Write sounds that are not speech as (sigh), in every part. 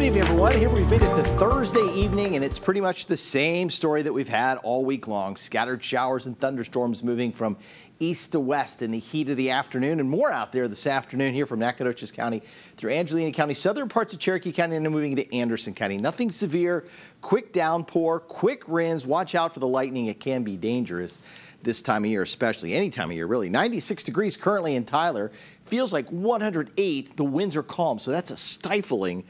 Good evening, everyone. Here we've made it to Thursday evening, and it's pretty much the same story that we've had all week long. Scattered showers and thunderstorms moving from east to west in the heat of the afternoon and more out there this afternoon here from Nacogdoches County through Angelina County, southern parts of Cherokee County, and then moving to Anderson County. Nothing severe, quick downpour, quick winds. Watch out for the lightning. It can be dangerous this time of year, especially any time of year, really. 96 degrees currently in Tyler. Feels like 108. The winds are calm, so that's a stifling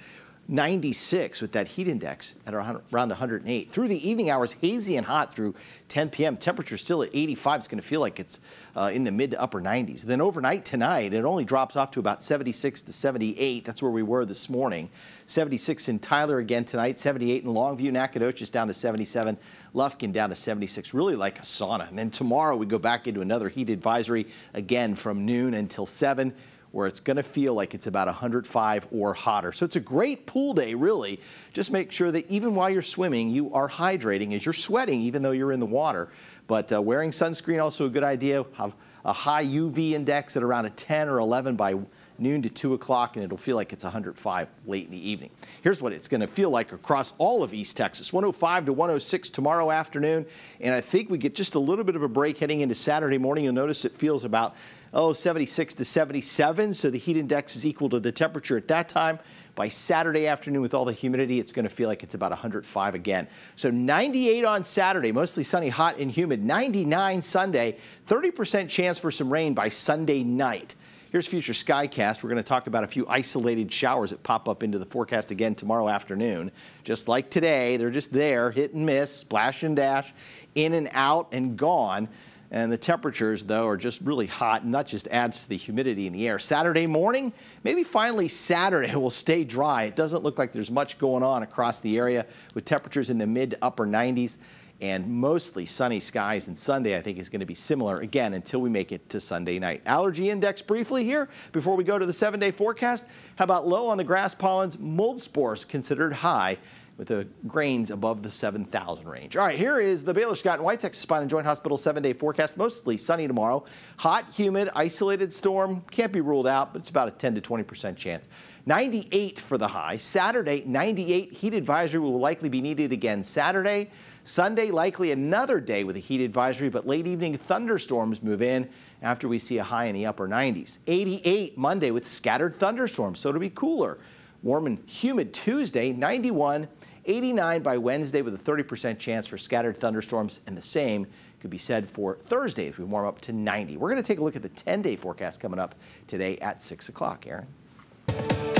96 with that heat index at around 108. Through the evening hours, hazy and hot through 10 p.m. Temperature still at 85. It's going to feel like it's uh, in the mid to upper 90s. Then overnight tonight, it only drops off to about 76 to 78. That's where we were this morning. 76 in Tyler again tonight, 78 in Longview, Nacogdoches down to 77, Lufkin down to 76. Really like a sauna. And then tomorrow we go back into another heat advisory again from noon until 7 where it's going to feel like it's about 105 or hotter. So it's a great pool day, really. Just make sure that even while you're swimming, you are hydrating as you're sweating, even though you're in the water. But uh, wearing sunscreen also a good idea. Have a high UV index at around a 10 or 11 by noon to 2 o'clock, and it'll feel like it's 105 late in the evening. Here's what it's going to feel like across all of East Texas 105 to 106 tomorrow afternoon. And I think we get just a little bit of a break heading into Saturday morning. You'll notice it feels about oh, 76 to 77. So the heat index is equal to the temperature at that time. By Saturday afternoon with all the humidity, it's going to feel like it's about 105 again. So 98 on Saturday, mostly sunny, hot and humid. 99 Sunday, 30% chance for some rain by Sunday night. Here's Future Skycast. We're going to talk about a few isolated showers that pop up into the forecast again tomorrow afternoon. Just like today, they're just there, hit and miss, splash and dash, in and out and gone. And the temperatures, though, are just really hot, and that just adds to the humidity in the air. Saturday morning, maybe finally Saturday (laughs) will stay dry. It doesn't look like there's much going on across the area with temperatures in the mid to upper 90s and mostly sunny skies. And Sunday, I think, is going to be similar again until we make it to Sunday night. Allergy index briefly here before we go to the seven day forecast. How about low on the grass pollens, mold spores considered high with the grains above the 7,000 range. All right, here is the Baylor Scott and White Texas Spine and Joint Hospital seven-day forecast. Mostly sunny tomorrow. Hot, humid, isolated storm can't be ruled out, but it's about a 10 to 20 percent chance. 98 for the high. Saturday, 98 heat advisory will likely be needed again Saturday. Sunday, likely another day with a heat advisory, but late evening thunderstorms move in after we see a high in the upper 90s. 88 Monday with scattered thunderstorms, so it'll be cooler. Warm and humid Tuesday, 91, 89 by Wednesday with a 30% chance for scattered thunderstorms and the same could be said for Thursday if we warm up to 90. We're going to take a look at the 10-day forecast coming up today at 6 o'clock. Aaron?